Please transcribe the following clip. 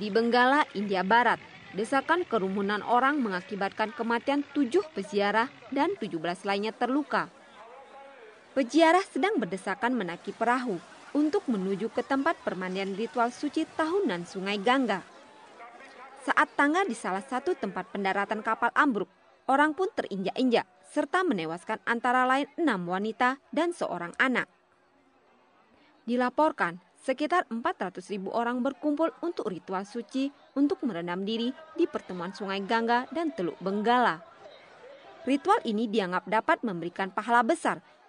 Di Benggala, India Barat, desakan kerumunan orang mengakibatkan kematian tujuh peziarah dan tujuh belas lainnya terluka. Peziarah sedang berdesakan menaiki perahu untuk menuju ke tempat permandian ritual suci tahunan Sungai Gangga. Saat tangga di salah satu tempat pendaratan kapal ambruk, orang pun terinjak-injak serta menewaskan antara lain enam wanita dan seorang anak. Dilaporkan, Sekitar 400 ribu orang berkumpul untuk ritual suci untuk merendam diri di pertemuan Sungai Gangga dan Teluk Benggala. Ritual ini dianggap dapat memberikan pahala besar